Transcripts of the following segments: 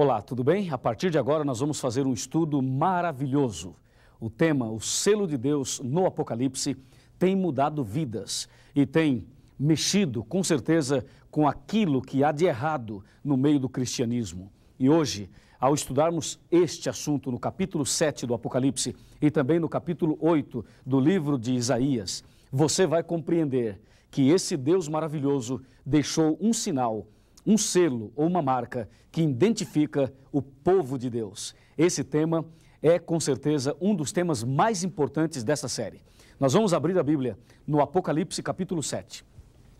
Olá, tudo bem? A partir de agora nós vamos fazer um estudo maravilhoso. O tema, o selo de Deus no Apocalipse, tem mudado vidas e tem mexido, com certeza, com aquilo que há de errado no meio do cristianismo. E hoje, ao estudarmos este assunto no capítulo 7 do Apocalipse e também no capítulo 8 do livro de Isaías, você vai compreender que esse Deus maravilhoso deixou um sinal um selo ou uma marca que identifica o povo de Deus. Esse tema é, com certeza, um dos temas mais importantes dessa série. Nós vamos abrir a Bíblia no Apocalipse, capítulo 7.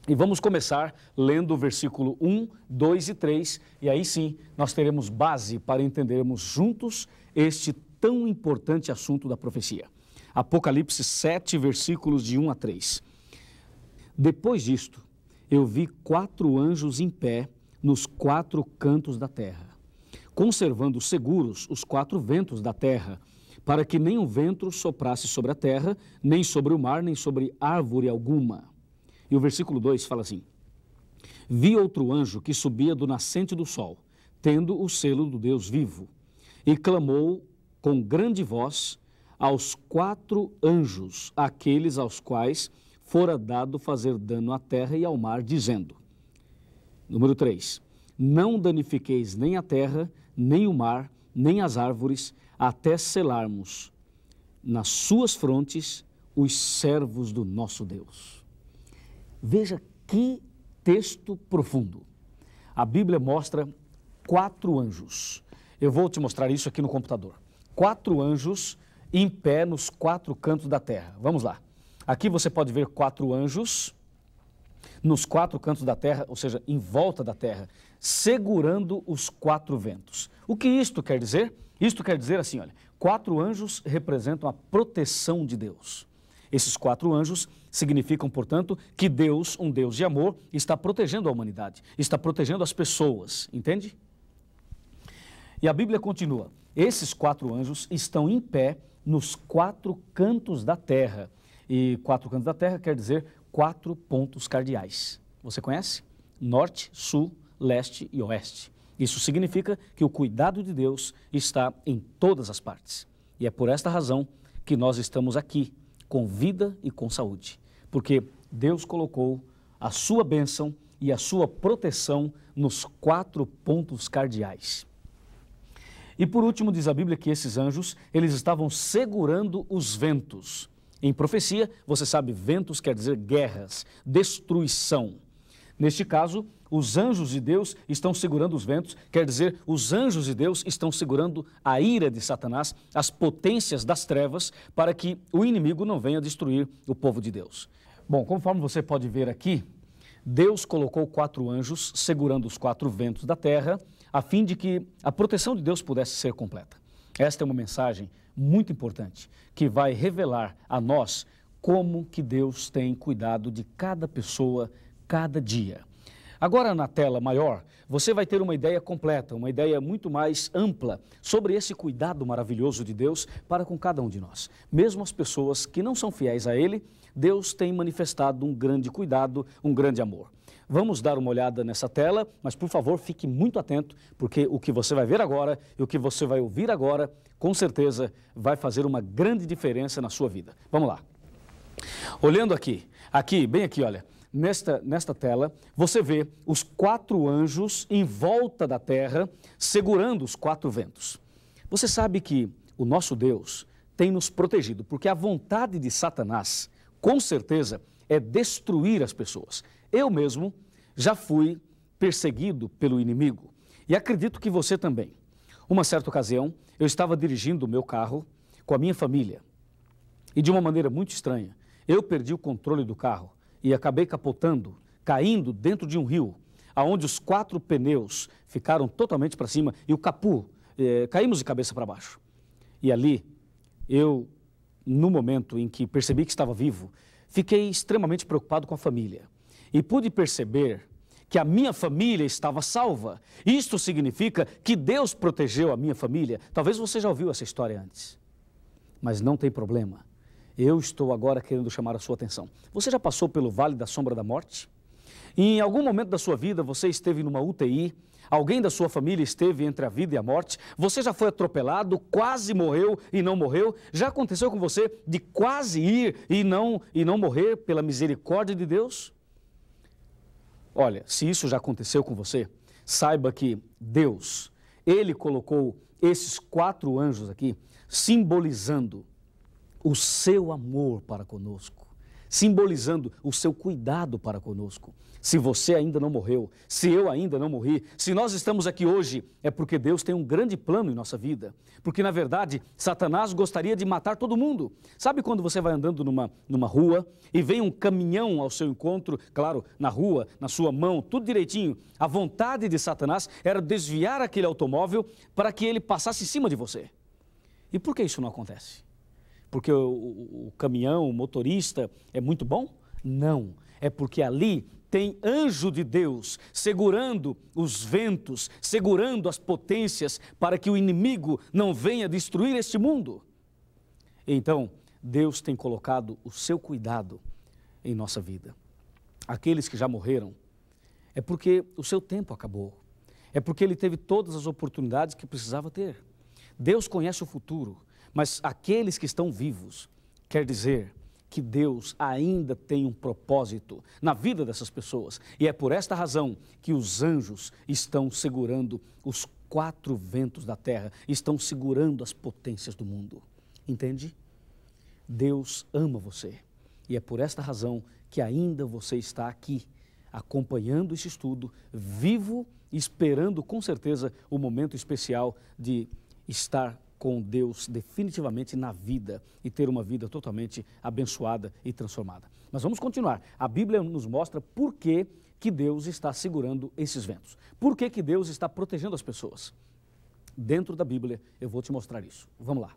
E vamos começar lendo o versículo 1, 2 e 3, e aí sim nós teremos base para entendermos juntos este tão importante assunto da profecia. Apocalipse 7, versículos de 1 a 3. Depois disto, eu vi quatro anjos em pé nos quatro cantos da terra, conservando seguros os quatro ventos da terra, para que nenhum vento soprasse sobre a terra, nem sobre o mar, nem sobre árvore alguma. E o versículo 2 fala assim: Vi outro anjo que subia do nascente do sol, tendo o selo do Deus vivo, e clamou com grande voz aos quatro anjos, aqueles aos quais fora dado fazer dano à terra e ao mar, dizendo: Número 3. Não danifiqueis nem a terra, nem o mar, nem as árvores, até selarmos nas suas frontes os servos do nosso Deus. Veja que texto profundo. A Bíblia mostra quatro anjos. Eu vou te mostrar isso aqui no computador. Quatro anjos em pé nos quatro cantos da terra. Vamos lá. Aqui você pode ver quatro anjos nos quatro cantos da terra, ou seja, em volta da terra, segurando os quatro ventos. O que isto quer dizer? Isto quer dizer assim, olha, quatro anjos representam a proteção de Deus. Esses quatro anjos significam, portanto, que Deus, um Deus de amor, está protegendo a humanidade, está protegendo as pessoas, entende? E a Bíblia continua: esses quatro anjos estão em pé nos quatro cantos da terra. E quatro cantos da terra quer dizer quatro pontos cardeais. Você conhece? Norte, Sul, Leste e Oeste. Isso significa que o cuidado de Deus está em todas as partes. E é por esta razão que nós estamos aqui, com vida e com saúde. Porque Deus colocou a sua bênção e a sua proteção nos quatro pontos cardeais. E por último, diz a Bíblia que esses anjos, eles estavam segurando os ventos. Em profecia, você sabe, ventos quer dizer guerras, destruição. Neste caso, os anjos de Deus estão segurando os ventos, quer dizer, os anjos de Deus estão segurando a ira de Satanás, as potências das trevas, para que o inimigo não venha destruir o povo de Deus. Bom, conforme você pode ver aqui, Deus colocou quatro anjos segurando os quatro ventos da terra, a fim de que a proteção de Deus pudesse ser completa. Esta é uma mensagem muito importante que vai revelar a nós como que Deus tem cuidado de cada pessoa, cada dia. Agora na tela maior, você vai ter uma ideia completa, uma ideia muito mais ampla sobre esse cuidado maravilhoso de Deus para com cada um de nós. Mesmo as pessoas que não são fiéis a Ele, Deus tem manifestado um grande cuidado, um grande amor. Vamos dar uma olhada nessa tela, mas por favor fique muito atento, porque o que você vai ver agora e o que você vai ouvir agora, com certeza vai fazer uma grande diferença na sua vida. Vamos lá. Olhando aqui, aqui, bem aqui, olha nesta, nesta tela, você vê os quatro anjos em volta da terra, segurando os quatro ventos. Você sabe que o nosso Deus tem nos protegido, porque a vontade de Satanás, com certeza, é destruir as pessoas. Eu mesmo já fui perseguido pelo inimigo e acredito que você também. Uma certa ocasião, eu estava dirigindo o meu carro com a minha família e, de uma maneira muito estranha, eu perdi o controle do carro e acabei capotando, caindo dentro de um rio, aonde os quatro pneus ficaram totalmente para cima e o capu, eh, caímos de cabeça para baixo. E ali, eu, no momento em que percebi que estava vivo, fiquei extremamente preocupado com a família e pude perceber que a minha família estava salva. Isto significa que Deus protegeu a minha família. Talvez você já ouviu essa história antes, mas não tem problema. Eu estou agora querendo chamar a sua atenção. Você já passou pelo vale da sombra da morte? Em algum momento da sua vida você esteve numa UTI, alguém da sua família esteve entre a vida e a morte, você já foi atropelado, quase morreu e não morreu, já aconteceu com você de quase ir e não e não morrer pela misericórdia de Deus? Olha, se isso já aconteceu com você, saiba que Deus, Ele colocou esses quatro anjos aqui simbolizando o seu amor para conosco simbolizando o seu cuidado para conosco. Se você ainda não morreu, se eu ainda não morri, se nós estamos aqui hoje, é porque Deus tem um grande plano em nossa vida. Porque, na verdade, Satanás gostaria de matar todo mundo. Sabe quando você vai andando numa, numa rua e vem um caminhão ao seu encontro, claro, na rua, na sua mão, tudo direitinho? A vontade de Satanás era desviar aquele automóvel para que ele passasse em cima de você. E por que isso não acontece? porque o, o, o caminhão, o motorista é muito bom? Não. É porque ali tem anjo de Deus segurando os ventos, segurando as potências para que o inimigo não venha destruir este mundo. Então, Deus tem colocado o seu cuidado em nossa vida. Aqueles que já morreram, é porque o seu tempo acabou. É porque ele teve todas as oportunidades que precisava ter. Deus conhece o futuro. Mas aqueles que estão vivos, quer dizer que Deus ainda tem um propósito na vida dessas pessoas. E é por esta razão que os anjos estão segurando os quatro ventos da terra, estão segurando as potências do mundo. Entende? Deus ama você. E é por esta razão que ainda você está aqui, acompanhando este estudo, vivo, esperando com certeza o momento especial de estar com Deus definitivamente na vida e ter uma vida totalmente abençoada e transformada. Mas vamos continuar. A Bíblia nos mostra por que, que Deus está segurando esses ventos. Por que, que Deus está protegendo as pessoas? Dentro da Bíblia eu vou te mostrar isso. Vamos lá.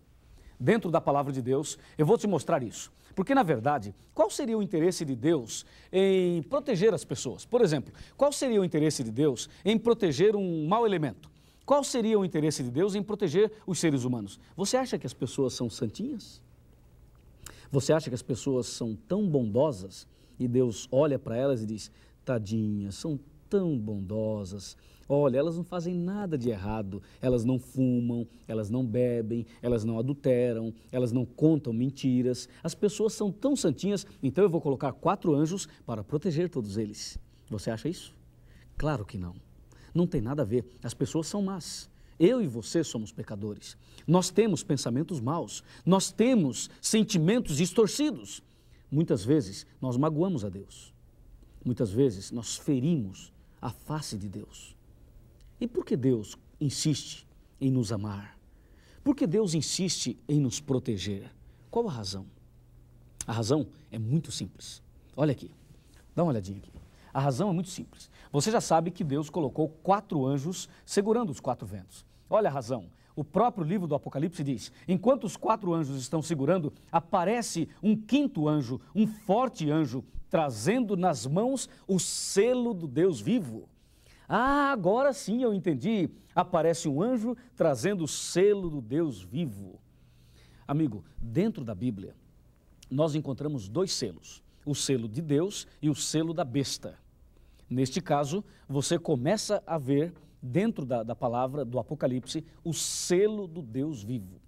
Dentro da palavra de Deus, eu vou te mostrar isso. Porque, na verdade, qual seria o interesse de Deus em proteger as pessoas? Por exemplo, qual seria o interesse de Deus em proteger um mau elemento? Qual seria o interesse de Deus em proteger os seres humanos? Você acha que as pessoas são santinhas? Você acha que as pessoas são tão bondosas e Deus olha para elas e diz: tadinhas, são tão bondosas. Olha, elas não fazem nada de errado. Elas não fumam, elas não bebem, elas não adulteram, elas não contam mentiras. As pessoas são tão santinhas, então eu vou colocar quatro anjos para proteger todos eles. Você acha isso? Claro que não. Não tem nada a ver. As pessoas são más. Eu e você somos pecadores. Nós temos pensamentos maus. Nós temos sentimentos distorcidos. Muitas vezes nós magoamos a Deus. Muitas vezes nós ferimos a face de Deus. E por que Deus insiste em nos amar? Por que Deus insiste em nos proteger? Qual a razão? A razão é muito simples. Olha aqui, dá uma olhadinha aqui. A razão é muito simples. Você já sabe que Deus colocou quatro anjos segurando os quatro ventos. Olha a razão. O próprio livro do Apocalipse diz: enquanto os quatro anjos estão segurando, aparece um quinto anjo, um forte anjo, trazendo nas mãos o selo do Deus vivo. Ah, agora sim eu entendi. Aparece um anjo trazendo o selo do Deus vivo. Amigo, dentro da Bíblia, nós encontramos dois selos: o selo de Deus e o selo da besta. Neste caso, você começa a ver, dentro da, da palavra do Apocalipse, o selo do Deus vivo.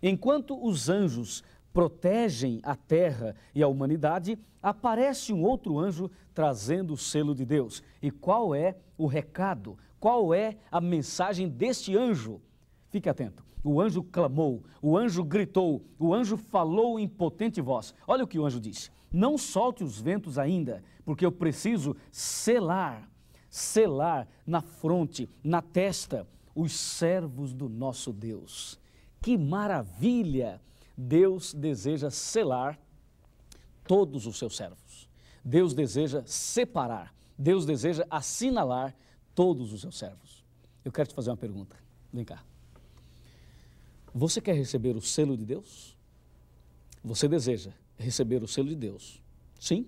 Enquanto os anjos protegem a terra e a humanidade, aparece um outro anjo trazendo o selo de Deus. E qual é o recado? Qual é a mensagem deste anjo? Fique atento. O anjo clamou, o anjo gritou, o anjo falou em potente voz. Olha o que o anjo disse. Não solte os ventos ainda, porque eu preciso selar, selar na fronte, na testa, os servos do nosso Deus. Que maravilha! Deus deseja selar todos os seus servos. Deus deseja separar, Deus deseja assinalar todos os seus servos. Eu quero te fazer uma pergunta. Vem cá. Você quer receber o selo de Deus? Você deseja receber o selo de Deus? Sim,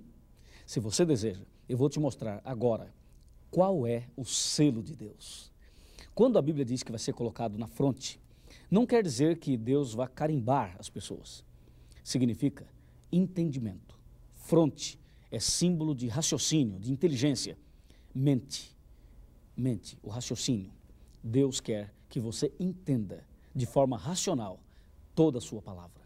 se você deseja. Eu vou te mostrar agora qual é o selo de Deus. Quando a Bíblia diz que vai ser colocado na fronte, não quer dizer que Deus vai carimbar as pessoas. Significa entendimento. Fronte é símbolo de raciocínio, de inteligência. Mente, mente, o raciocínio. Deus quer que você entenda de forma racional toda a sua palavra.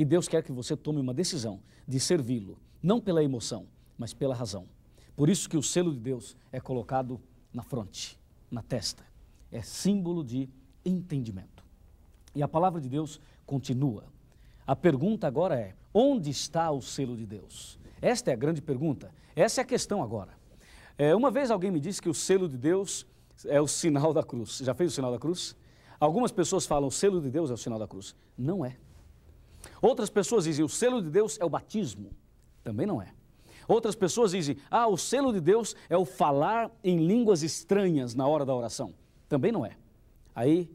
E Deus quer que você tome uma decisão de servi-lo, não pela emoção, mas pela razão. Por isso que o selo de Deus é colocado na fronte, na testa. É símbolo de entendimento. E a palavra de Deus continua. A pergunta agora é: onde está o selo de Deus? Esta é a grande pergunta. Essa é a questão agora. É, uma vez alguém me disse que o selo de Deus é o sinal da cruz. Já fez o sinal da cruz? Algumas pessoas falam: o selo de Deus é o sinal da cruz. Não é. Outras pessoas dizem: o selo de Deus é o batismo. Também não é. Outras pessoas dizem: ah, o selo de Deus é o falar em línguas estranhas na hora da oração. Também não é. Aí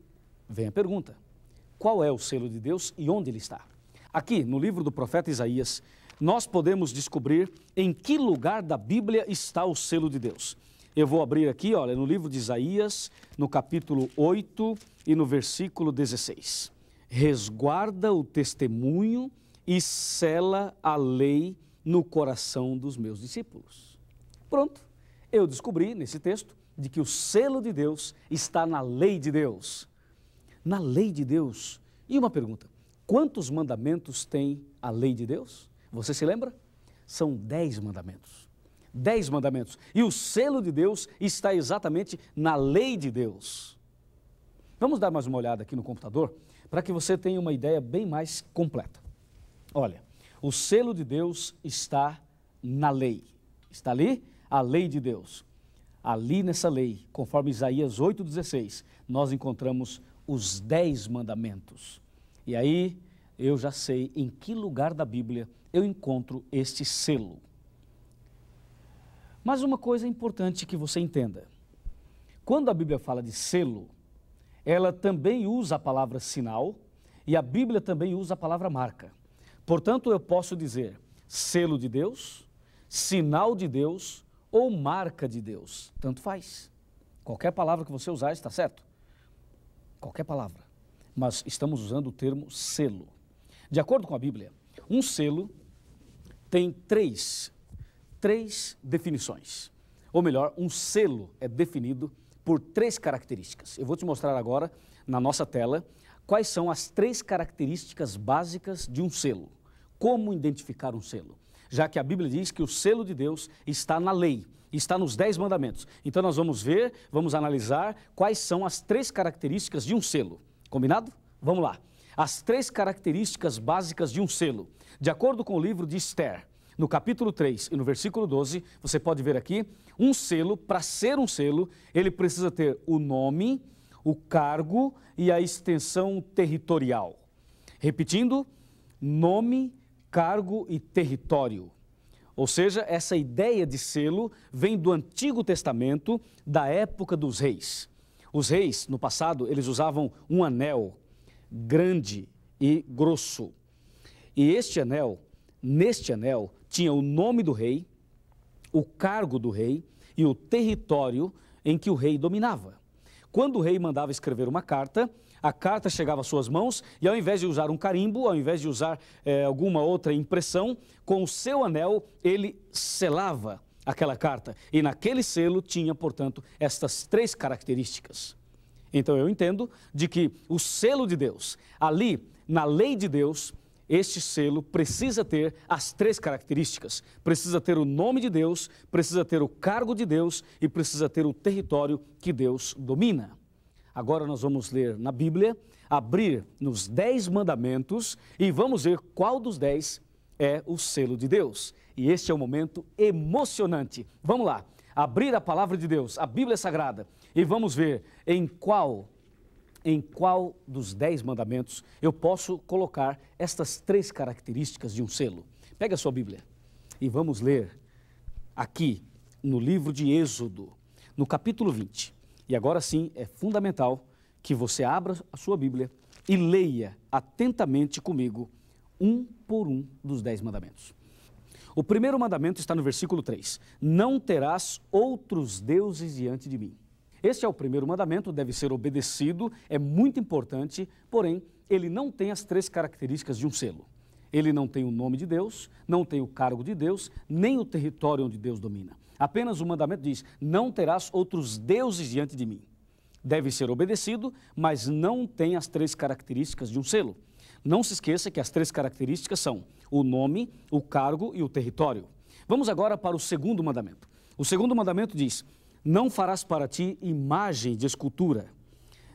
vem a pergunta: qual é o selo de Deus e onde ele está? Aqui, no livro do profeta Isaías, nós podemos descobrir em que lugar da Bíblia está o selo de Deus. Eu vou abrir aqui, olha, no livro de Isaías, no capítulo 8 e no versículo 16 resguarda o testemunho e sela a lei no coração dos meus discípulos. Pronto, eu descobri nesse texto de que o selo de Deus está na lei de Deus. Na lei de Deus. E uma pergunta: quantos mandamentos tem a lei de Deus? Você se lembra? São dez mandamentos. Dez mandamentos. E o selo de Deus está exatamente na lei de Deus. Vamos dar mais uma olhada aqui no computador para que você tenha uma ideia bem mais completa. Olha, o selo de Deus está na lei. Está ali a lei de Deus. Ali nessa lei, conforme Isaías 8,16, nós encontramos os dez mandamentos. E aí eu já sei em que lugar da Bíblia eu encontro este selo. Mas uma coisa importante que você entenda: quando a Bíblia fala de selo, ela também usa a palavra sinal e a Bíblia também usa a palavra marca. Portanto, eu posso dizer selo de Deus, sinal de Deus ou marca de Deus. Tanto faz. Qualquer palavra que você usar está certo. Qualquer palavra. Mas estamos usando o termo selo. De acordo com a Bíblia, um selo tem três, três definições. Ou melhor, um selo é definido por três características. Eu vou te mostrar agora, na nossa tela, quais são as três características básicas de um selo. Como identificar um selo? Já que a Bíblia diz que o selo de Deus está na lei, está nos dez mandamentos. Então nós vamos ver, vamos analisar quais são as três características de um selo. Combinado? Vamos lá. As três características básicas de um selo. De acordo com o livro de Esther, no capítulo 3 e no versículo 12, você pode ver aqui, um selo, para ser um selo, ele precisa ter o nome, o cargo e a extensão territorial. Repetindo, nome, cargo e território. Ou seja, essa ideia de selo vem do Antigo Testamento, da época dos reis. Os reis, no passado, eles usavam um anel grande e grosso. E este anel, neste anel, tinha o nome do rei, o cargo do rei e o território em que o rei dominava. Quando o rei mandava escrever uma carta, a carta chegava às suas mãos e, ao invés de usar um carimbo, ao invés de usar eh, alguma outra impressão, com o seu anel ele selava aquela carta. E naquele selo tinha, portanto, estas três características. Então eu entendo de que o selo de Deus, ali na lei de Deus, este selo precisa ter as três características: precisa ter o nome de Deus, precisa ter o cargo de Deus e precisa ter o território que Deus domina. Agora nós vamos ler na Bíblia, abrir nos Dez Mandamentos e vamos ver qual dos dez é o selo de Deus. E este é um momento emocionante. Vamos lá, abrir a palavra de Deus, a Bíblia Sagrada, e vamos ver em qual em qual dos dez mandamentos eu posso colocar estas três características de um selo. Pega a sua Bíblia e vamos ler aqui no livro de Êxodo, no capítulo 20. E agora sim é fundamental que você abra a sua Bíblia e leia atentamente comigo um por um dos dez mandamentos. O primeiro mandamento está no versículo 3: Não terás outros deuses diante de mim. Este é o primeiro mandamento, deve ser obedecido, é muito importante, porém, ele não tem as três características de um selo. Ele não tem o nome de Deus, não tem o cargo de Deus, nem o território onde Deus domina. Apenas o mandamento diz: Não terás outros deuses diante de mim. Deve ser obedecido, mas não tem as três características de um selo. Não se esqueça que as três características são o nome, o cargo e o território. Vamos agora para o segundo mandamento. O segundo mandamento diz: não farás para ti imagem de escultura,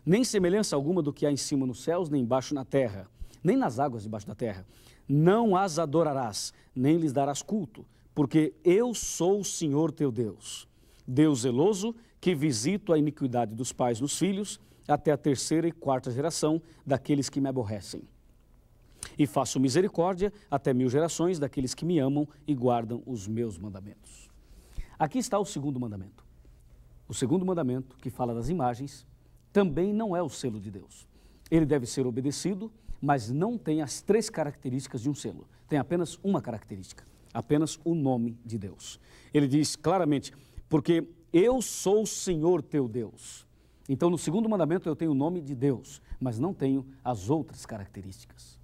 nem semelhança alguma do que há em cima nos céus, nem embaixo na terra, nem nas águas debaixo da terra. Não as adorarás, nem lhes darás culto, porque eu sou o Senhor teu Deus, Deus zeloso, que visito a iniquidade dos pais nos filhos, até a terceira e quarta geração daqueles que me aborrecem. E faço misericórdia até mil gerações daqueles que me amam e guardam os meus mandamentos. Aqui está o segundo mandamento o segundo mandamento, que fala das imagens, também não é o selo de Deus. Ele deve ser obedecido, mas não tem as três características de um selo. Tem apenas uma característica, apenas o nome de Deus. Ele diz claramente: porque eu sou o Senhor teu Deus. Então, no segundo mandamento, eu tenho o nome de Deus, mas não tenho as outras características.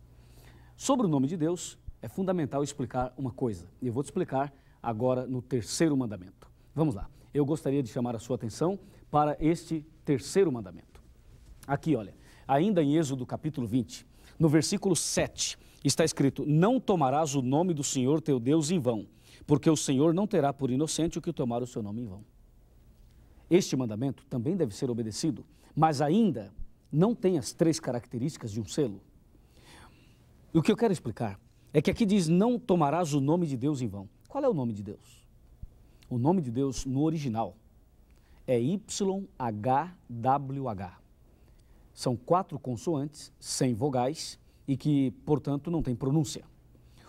Sobre o nome de Deus, é fundamental explicar uma coisa, e eu vou te explicar agora no terceiro mandamento. Vamos lá eu gostaria de chamar a sua atenção para este terceiro mandamento. Aqui, olha, ainda em Êxodo capítulo 20, no versículo 7, está escrito: Não tomarás o nome do Senhor teu Deus em vão, porque o Senhor não terá por inocente o que tomar o seu nome em vão. Este mandamento também deve ser obedecido, mas ainda não tem as três características de um selo. O que eu quero explicar é que aqui diz: Não tomarás o nome de Deus em vão. Qual é o nome de Deus? O nome de Deus no original é YHWH. São quatro consoantes, sem vogais, e que, portanto, não tem pronúncia.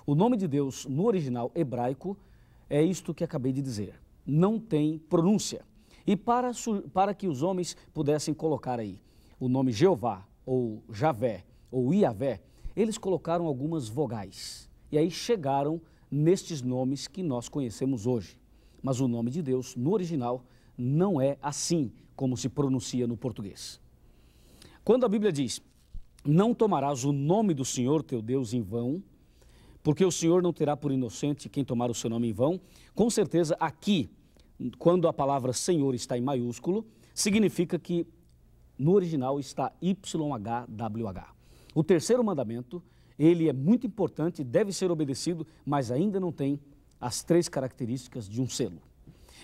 O nome de Deus no original hebraico é isto que acabei de dizer. Não tem pronúncia. E para, para que os homens pudessem colocar aí o nome Jeová, ou Javé, ou Iavé, eles colocaram algumas vogais. E aí chegaram nestes nomes que nós conhecemos hoje mas o nome de Deus, no original, não é assim como se pronuncia no português. Quando a Bíblia diz: Não tomarás o nome do Senhor teu Deus em vão, porque o Senhor não terá por inocente quem tomar o seu nome em vão, com certeza aqui, quando a palavra Senhor está em maiúsculo, significa que no original está YHWH. O terceiro mandamento, ele é muito importante, deve ser obedecido, mas ainda não tem as três características de um selo.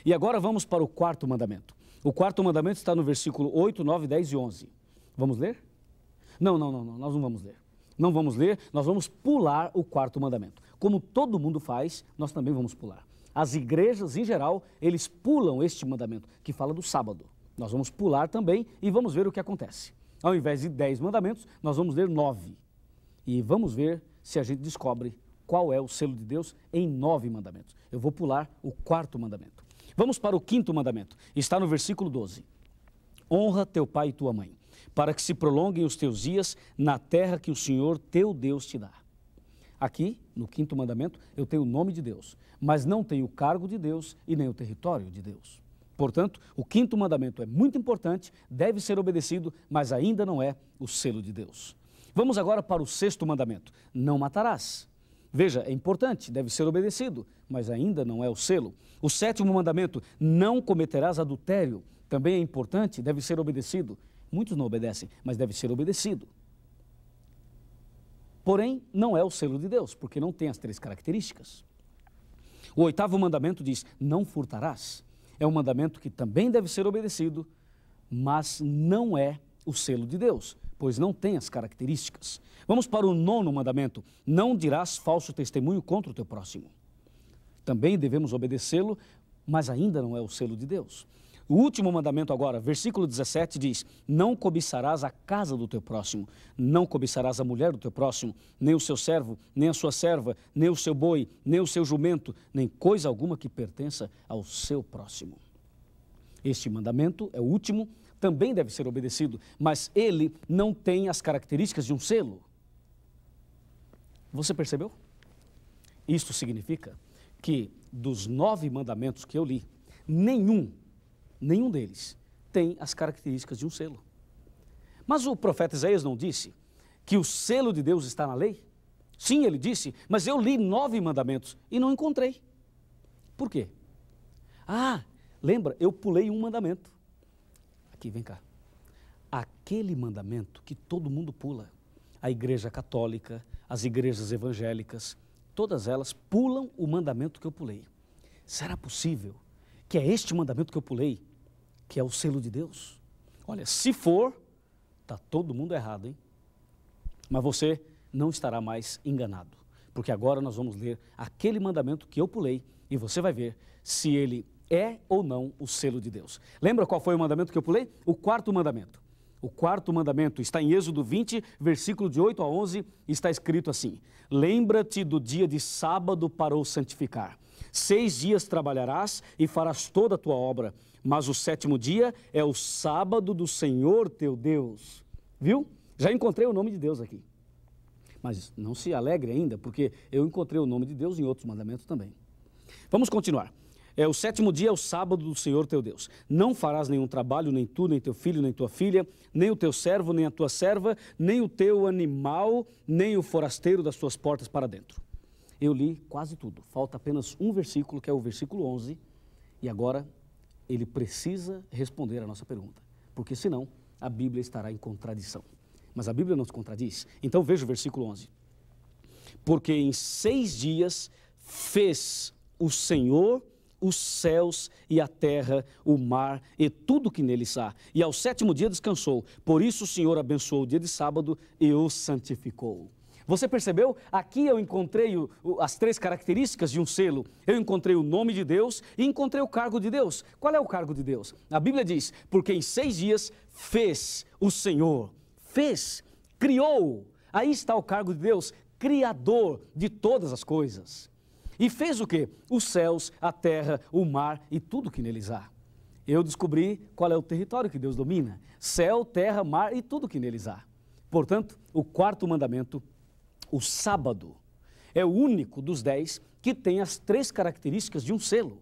E agora vamos para o quarto mandamento. O quarto mandamento está no versículo 8, 9, 10 e 11. Vamos ler? Não, não, não, não, nós não vamos ler. Não vamos ler, nós vamos pular o quarto mandamento. Como todo mundo faz, nós também vamos pular. As igrejas, em geral, eles pulam este mandamento, que fala do sábado. Nós vamos pular também e vamos ver o que acontece. Ao invés de 10 mandamentos, nós vamos ler 9. E vamos ver se a gente descobre qual é o selo de Deus em nove mandamentos. Eu vou pular o quarto mandamento. Vamos para o quinto mandamento. Está no versículo 12. Honra teu pai e tua mãe, para que se prolonguem os teus dias na terra que o Senhor teu Deus te dá. Aqui, no quinto mandamento, eu tenho o nome de Deus, mas não tenho o cargo de Deus e nem o território de Deus. Portanto, o quinto mandamento é muito importante, deve ser obedecido, mas ainda não é o selo de Deus. Vamos agora para o sexto mandamento: não matarás. Veja, é importante, deve ser obedecido, mas ainda não é o selo. O sétimo mandamento, não cometerás adultério, também é importante, deve ser obedecido. Muitos não obedecem, mas deve ser obedecido. Porém, não é o selo de Deus, porque não tem as três características. O oitavo mandamento diz: não furtarás. É um mandamento que também deve ser obedecido, mas não é o selo de Deus, pois não tem as características. Vamos para o nono mandamento: não dirás falso testemunho contra o teu próximo. Também devemos obedecê-lo, mas ainda não é o selo de Deus. O último mandamento agora, versículo 17 diz: Não cobiçarás a casa do teu próximo, não cobiçarás a mulher do teu próximo, nem o seu servo, nem a sua serva, nem o seu boi, nem o seu jumento, nem coisa alguma que pertença ao seu próximo. Este mandamento é o último também deve ser obedecido, mas ele não tem as características de um selo. Você percebeu? Isto significa que dos nove mandamentos que eu li, nenhum, nenhum deles tem as características de um selo. Mas o profeta Isaías não disse que o selo de Deus está na lei? Sim, ele disse, mas eu li nove mandamentos e não encontrei. Por quê? Ah, lembra, eu pulei um mandamento aqui, vem cá. Aquele mandamento que todo mundo pula. A igreja católica, as igrejas evangélicas, todas elas pulam o mandamento que eu pulei. Será possível que é este mandamento que eu pulei, que é o selo de Deus? Olha, se for, está todo mundo errado, hein? Mas você não estará mais enganado, porque agora nós vamos ler aquele mandamento que eu pulei e você vai ver se ele é ou não o selo de Deus. Lembra qual foi o mandamento que eu pulei? O quarto mandamento. O quarto mandamento está em Êxodo 20, versículo de 8 a 11, está escrito assim: Lembra-te do dia de sábado para o santificar. Seis dias trabalharás e farás toda a tua obra, mas o sétimo dia é o sábado do Senhor teu Deus. Viu? Já encontrei o nome de Deus aqui. Mas não se alegre ainda, porque eu encontrei o nome de Deus em outros mandamentos também. Vamos continuar. É, o sétimo dia é o sábado do Senhor teu Deus. Não farás nenhum trabalho, nem tu, nem teu filho, nem tua filha, nem o teu servo, nem a tua serva, nem o teu animal, nem o forasteiro das tuas portas para dentro. Eu li quase tudo. Falta apenas um versículo, que é o versículo 11. E agora ele precisa responder à nossa pergunta, porque senão a Bíblia estará em contradição. Mas a Bíblia não se contradiz. Então veja o versículo 11. Porque em seis dias fez o Senhor os céus e a terra, o mar e tudo que neles há. E ao sétimo dia descansou. Por isso o Senhor abençoou o dia de sábado e o santificou. Você percebeu? Aqui eu encontrei o, as três características de um selo. Eu encontrei o nome de Deus e encontrei o cargo de Deus. Qual é o cargo de Deus? A Bíblia diz: porque em seis dias fez o Senhor, fez, criou. Aí está o cargo de Deus, Criador de todas as coisas. E fez o quê? Os céus, a terra, o mar e tudo que neles há. Eu descobri qual é o território que Deus domina: céu, terra, mar e tudo que neles há. Portanto, o quarto mandamento, o sábado, é o único dos dez que tem as três características de um selo.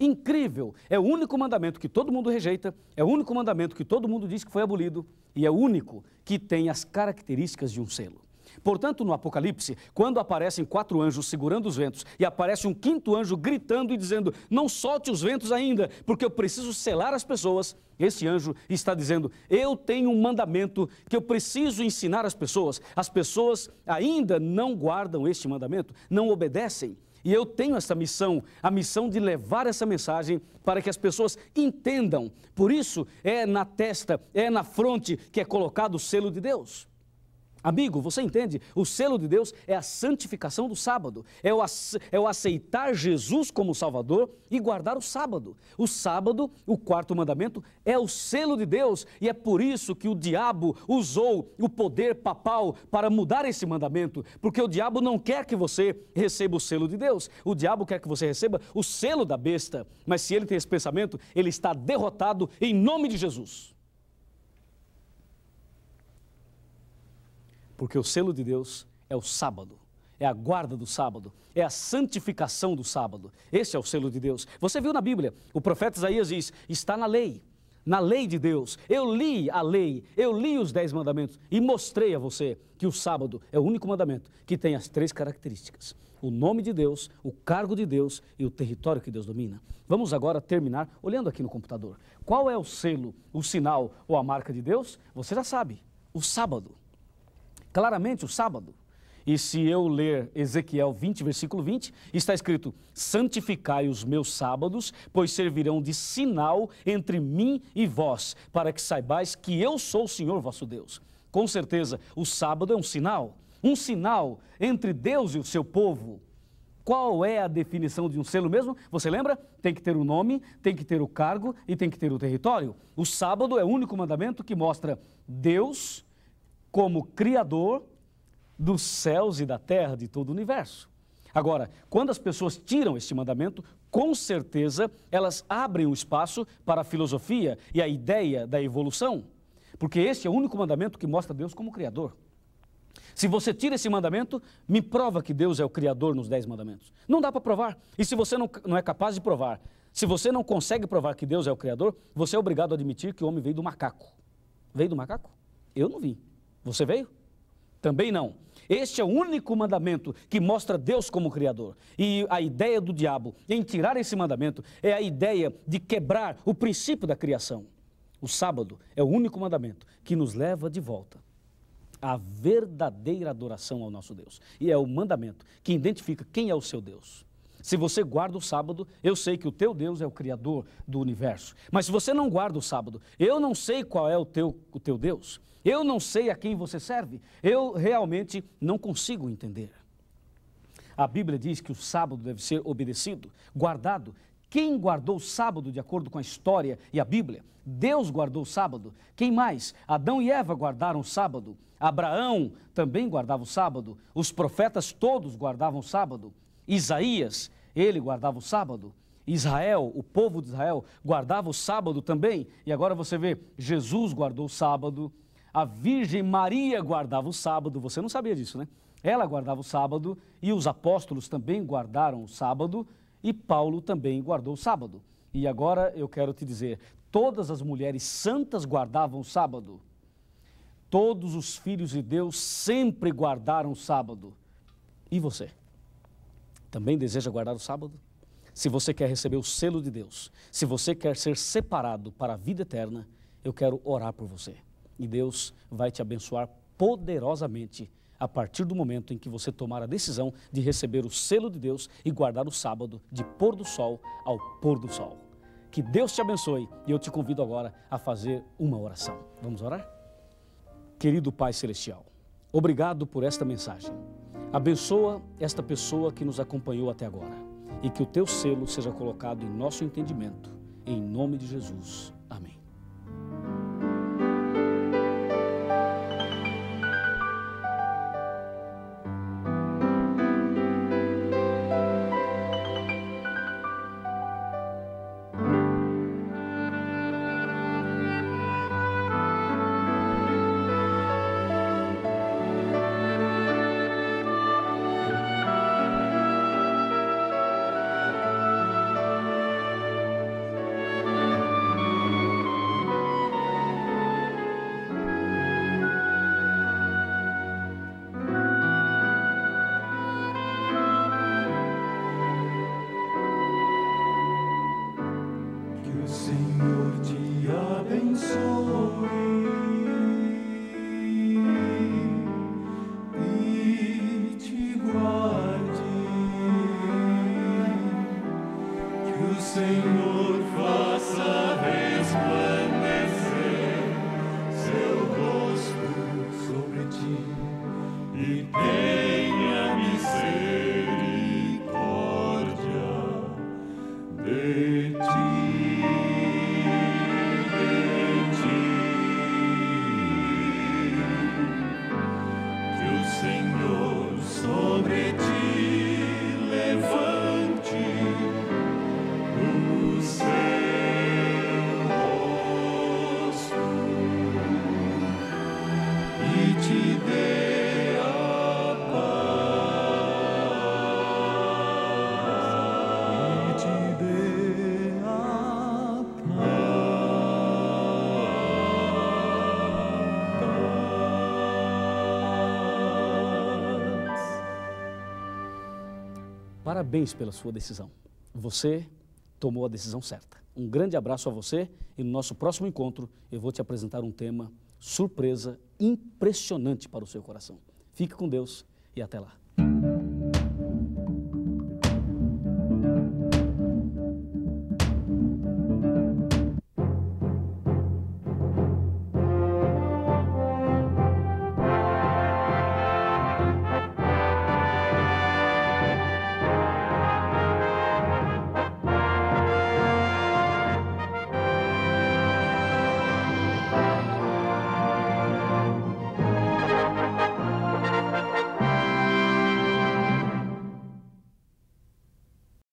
Incrível! É o único mandamento que todo mundo rejeita, é o único mandamento que todo mundo diz que foi abolido e é o único que tem as características de um selo. Portanto, no Apocalipse, quando aparecem quatro anjos segurando os ventos e aparece um quinto anjo gritando e dizendo: Não solte os ventos ainda, porque eu preciso selar as pessoas. Esse anjo está dizendo: Eu tenho um mandamento que eu preciso ensinar às pessoas. As pessoas ainda não guardam este mandamento, não obedecem. E eu tenho essa missão, a missão de levar essa mensagem para que as pessoas entendam. Por isso, é na testa, é na fronte que é colocado o selo de Deus. Amigo, você entende? O selo de Deus é a santificação do sábado, é o, é o aceitar Jesus como Salvador e guardar o sábado. O sábado, o quarto mandamento, é o selo de Deus e é por isso que o diabo usou o poder papal para mudar esse mandamento, porque o diabo não quer que você receba o selo de Deus, o diabo quer que você receba o selo da besta. Mas se ele tem esse pensamento, ele está derrotado em nome de Jesus. Porque o selo de Deus é o sábado, é a guarda do sábado, é a santificação do sábado. Esse é o selo de Deus. Você viu na Bíblia, o profeta Isaías diz: está na lei, na lei de Deus. Eu li a lei, eu li os dez mandamentos e mostrei a você que o sábado é o único mandamento que tem as três características: o nome de Deus, o cargo de Deus e o território que Deus domina. Vamos agora terminar olhando aqui no computador. Qual é o selo, o sinal ou a marca de Deus? Você já sabe: o sábado claramente o sábado. E se eu ler Ezequiel 20, versículo 20, está escrito: Santificai os meus sábados, pois servirão de sinal entre mim e vós, para que saibais que eu sou o Senhor vosso Deus. Com certeza, o sábado é um sinal, um sinal entre Deus e o seu povo. Qual é a definição de um selo mesmo? Você lembra? Tem que ter o nome, tem que ter o cargo e tem que ter o território. O sábado é o único mandamento que mostra Deus como Criador dos céus e da terra, de todo o universo. Agora, quando as pessoas tiram este mandamento, com certeza elas abrem o um espaço para a filosofia e a ideia da evolução, porque este é o único mandamento que mostra Deus como Criador. Se você tira esse mandamento, me prova que Deus é o Criador nos Dez Mandamentos. Não dá para provar. E se você não, não é capaz de provar, se você não consegue provar que Deus é o Criador, você é obrigado a admitir que o homem veio do macaco. Veio do macaco? Eu não vim. Você veio? Também não. Este é o único mandamento que mostra Deus como Criador. E a ideia do diabo em tirar esse mandamento é a ideia de quebrar o princípio da criação. O sábado é o único mandamento que nos leva de volta à verdadeira adoração ao nosso Deus. E é o mandamento que identifica quem é o seu Deus. Se você guarda o sábado, eu sei que o teu Deus é o Criador do universo. Mas se você não guarda o sábado, eu não sei qual é o teu, o teu Deus. Eu não sei a quem você serve. Eu realmente não consigo entender. A Bíblia diz que o sábado deve ser obedecido, guardado. Quem guardou o sábado de acordo com a história e a Bíblia? Deus guardou o sábado. Quem mais? Adão e Eva guardaram o sábado. Abraão também guardava o sábado. Os profetas todos guardavam o sábado. Isaías, ele guardava o sábado. Israel, o povo de Israel, guardava o sábado também. E agora você vê, Jesus guardou o sábado, a Virgem Maria guardava o sábado, você não sabia disso, né? Ela guardava o sábado e os apóstolos também guardaram o sábado e Paulo também guardou o sábado. E agora eu quero te dizer: todas as mulheres santas guardavam o sábado. Todos os filhos de Deus sempre guardaram o sábado. E você? Também deseja guardar o sábado? Se você quer receber o selo de Deus, se você quer ser separado para a vida eterna, eu quero orar por você. E Deus vai te abençoar poderosamente a partir do momento em que você tomar a decisão de receber o selo de Deus e guardar o sábado de pôr do sol ao pôr do sol. Que Deus te abençoe e eu te convido agora a fazer uma oração. Vamos orar? Querido Pai Celestial, obrigado por esta mensagem. Abençoa esta pessoa que nos acompanhou até agora e que o teu selo seja colocado em nosso entendimento. Em nome de Jesus. Amém. Parabéns pela sua decisão. Você tomou a decisão certa. Um grande abraço a você e no nosso próximo encontro eu vou te apresentar um tema surpresa impressionante para o seu coração. Fique com Deus e até lá.